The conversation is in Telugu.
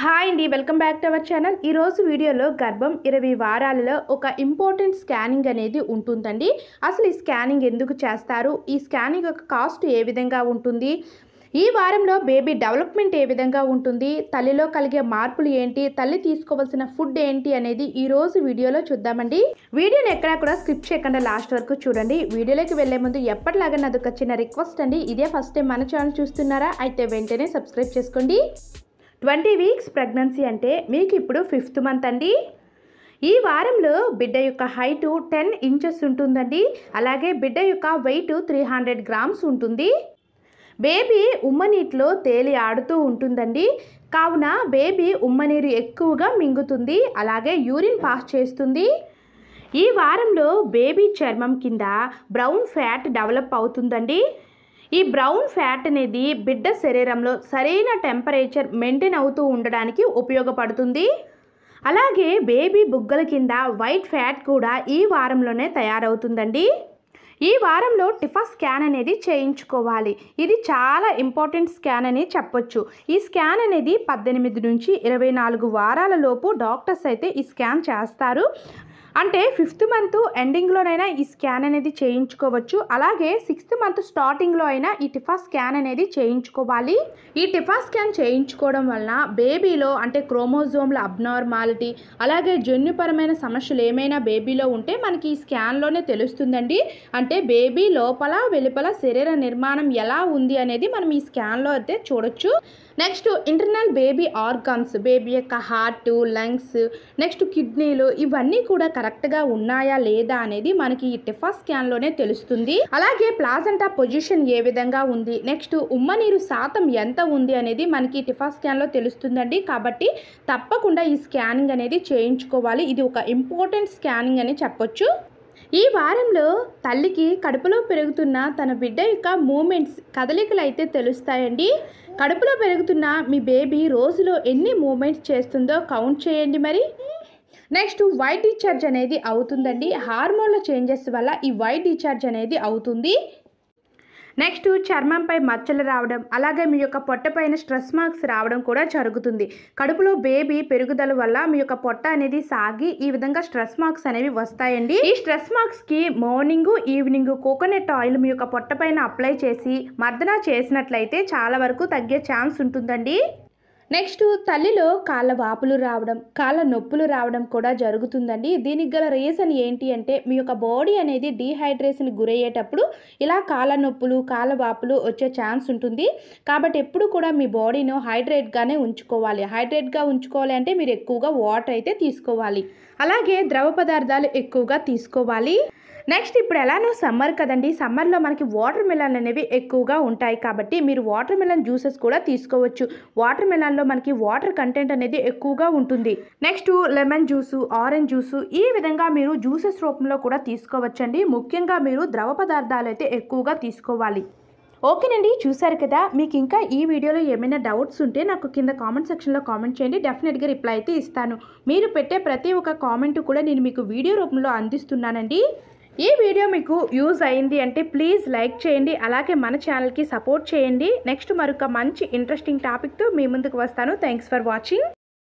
హాయ్ అండి welcome back to our channel ఈరోజు వీడియోలో గర్భం ఇరవై వారాలలో ఒక ఇంపార్టెంట్ స్కానింగ్ అనేది ఉంటుందండి అసలు ఈ స్కానింగ్ ఎందుకు చేస్తారు ఈ స్కానింగ్ యొక్క కాస్ట్ ఏ విధంగా ఉంటుంది ఈ వారంలో బేబీ డెవలప్మెంట్ ఏ విధంగా ఉంటుంది తల్లిలో కలిగే మార్పులు ఏంటి తల్లి తీసుకోవాల్సిన ఫుడ్ ఏంటి అనేది ఈ రోజు వీడియోలో చూద్దామండి వీడియోని ఎక్కడా కూడా స్క్రిప్ చేయకుండా లాస్ట్ వరకు చూడండి వీడియోలోకి వెళ్లే ముందు ఎప్పటిలాగా నాది ఒక చిన్న రిక్వెస్ట్ అండి ఇదే ఫస్ట్ టైం మన ఛానల్ చూస్తున్నారా అయితే వెంటనే సబ్స్క్రైబ్ చేసుకోండి ట్వంటీ వీక్స్ ప్రెగ్నెన్సీ అంటే మీకు ఇప్పుడు ఫిఫ్త్ మంత్ అండి ఈ వారంలో బిడ్డ యొక్క హైటు టెన్ ఇంచెస్ ఉంటుందండి అలాగే బిడ్డ యొక్క వెయిట్ త్రీ హండ్రెడ్ గ్రామ్స్ ఉంటుంది బేబీ ఉమ్మనీటిలో తేలి ఆడుతూ ఉంటుందండి కావున బేబీ ఉమ్మనీరు ఎక్కువగా మింగుతుంది అలాగే యూరిన్ పాస్ చేస్తుంది ఈ వారంలో బేబీ చర్మం కింద బ్రౌన్ ఫ్యాట్ డెవలప్ అవుతుందండి ఈ బ్రౌన్ ఫ్యాట్ అనేది బిడ్డ శరీరంలో సరైన టెంపరేచర్ మెయింటైన్ అవుతూ ఉండడానికి ఉపయోగపడుతుంది అలాగే బేబీ బుగ్గల కింద వైట్ ఫ్యాట్ కూడా ఈ వారంలోనే తయారవుతుందండి ఈ వారంలో టిఫా స్కాన్ అనేది చేయించుకోవాలి ఇది చాలా ఇంపార్టెంట్ స్కాన్ అని చెప్పొచ్చు ఈ స్కాన్ అనేది పద్దెనిమిది నుంచి ఇరవై నాలుగు వారాలలోపు డాక్టర్స్ అయితే ఈ స్కాన్ చేస్తారు అంటే ఫిఫ్త్ మంత్ ఎండింగ్లోనైనా ఈ స్కాన్ అనేది చేయించుకోవచ్చు అలాగే సిక్స్త్ మంత్ స్టార్టింగ్లో అయినా ఈ టిఫా స్కాన్ అనేది చేయించుకోవాలి ఈ టిఫా స్కాన్ చేయించుకోవడం వలన బేబీలో అంటే క్రోమోజోమ్ల అబ్నార్మాలిటీ అలాగే జన్యుపరమైన సమస్యలు ఏమైనా బేబీలో ఉంటే మనకి ఈ స్కాన్లోనే తెలుస్తుందండి అంటే బేబీ లోపల వెలుపల శరీర నిర్మాణం ఎలా ఉంది అనేది మనం ఈ స్కాన్లో అయితే చూడొచ్చు next internal baby organs baby యొక్క హార్ట్ లంగ్స్ నెక్స్ట్ కిడ్నీలు ఇవన్నీ కూడా కరెక్ట్గా ఉన్నాయా లేదా అనేది మనకి ఈ టిఫా స్కాన్లోనే తెలుస్తుంది అలాగే ప్లాజెంటా పొజిషన్ ఏ విధంగా ఉంది నెక్స్ట్ ఉమ్మనీరు శాతం ఎంత ఉంది అనేది మనకి టిఫా స్కాన్లో తెలుస్తుందండి కాబట్టి తప్పకుండా ఈ స్కానింగ్ అనేది చేయించుకోవాలి ఇది ఒక ఇంపార్టెంట్ స్కానింగ్ అని చెప్పొచ్చు ఈ వారంలో తల్లికి కడుపులో పెరుగుతున్న తన బిడ్డ యొక్క మూమెంట్స్ కదలికలు అయితే తెలుస్తాయండి కడుపులో పెరుగుతున్న మీ బేబీ రోజులో ఎన్ని మూమెంట్స్ చేస్తుందో కౌంట్ చేయండి మరి నెక్స్ట్ వైట్ డిచార్జ్ అనేది అవుతుందండి హార్మోన్ల చేంజెస్ వల్ల ఈ వైట్ డిచార్జ్ అనేది అవుతుంది నెక్స్ట్ చర్మంపై మచ్చలు రావడం అలాగే మీ యొక్క పొట్ట పైన స్ట్రెస్ మార్క్స్ రావడం కూడా జరుగుతుంది కడుపులో బేబీ పెరుగుదల వల్ల మీ యొక్క పొట్ట అనేది సాగి ఈ విధంగా స్ట్రెస్ మార్క్స్ అనేవి వస్తాయండి ఈ స్ట్రెస్ మార్క్స్కి మార్నింగ్ ఈవినింగ్ కోకోనట్ ఆయిల్ మీ యొక్క పైన అప్లై చేసి మర్దన చేసినట్లయితే చాలా వరకు తగ్గే ఛాన్స్ ఉంటుందండి నెక్స్ట్ తల్లిలో కాళ్ళ వాపులు రావడం కాళ్ళ నొప్పులు రావడం కూడా జరుగుతుందండి దీనికి గల రీజన్ ఏంటి అంటే మీ యొక్క బాడీ అనేది డీహైడ్రేషన్ గురయ్యేటప్పుడు ఇలా కాళ్ళ నొప్పులు కాళ్ళ వాపులు వచ్చే ఛాన్స్ ఉంటుంది కాబట్టి ఎప్పుడు కూడా మీ బాడీను హైడ్రేట్గానే ఉంచుకోవాలి హైడ్రేట్గా ఉంచుకోవాలి అంటే మీరు ఎక్కువగా వాటర్ అయితే తీసుకోవాలి అలాగే ద్రవ పదార్థాలు ఎక్కువగా తీసుకోవాలి నెక్స్ట్ ఇప్పుడు ఎలానో సమ్మర్ కదండి సమ్మర్లో మనకి వాటర్ మిలన్ అనేవి ఎక్కువగా ఉంటాయి కాబట్టి మీరు వాటర్ మిలన్ జ్యూసెస్ కూడా తీసుకోవచ్చు వాటర్ మిలన్లో మనకి వాటర్ కంటెంట్ అనేది ఎక్కువగా ఉంటుంది next lemon juice orange juice ఈ విధంగా మీరు జ్యూసెస్ రూపంలో కూడా తీసుకోవచ్చండి ముఖ్యంగా మీరు ద్రవ పదార్థాలు అయితే ఎక్కువగా తీసుకోవాలి ఓకేనండి చూసారు కదా మీకు ఇంకా ఈ వీడియోలో ఏమైనా డౌట్స్ ఉంటే నాకు కింద కామెంట్ సెక్షన్లో కామెంట్ చేయండి డెఫినెట్గా రిప్లై అయితే ఇస్తాను మీరు పెట్టే ప్రతి ఒక్క కామెంట్ కూడా నేను మీకు వీడియో రూపంలో అందిస్తున్నానండి ఈ వీడియో మీకు యూజ్ అయింది అంటే ప్లీజ్ లైక్ చేయండి అలాగే మన ఛానల్కి సపోర్ట్ చేయండి నెక్స్ట్ మరొక మంచి ఇంట్రెస్టింగ్ టాపిక్తో మీ ముందుకు వస్తాను థ్యాంక్స్ ఫర్ వాచింగ్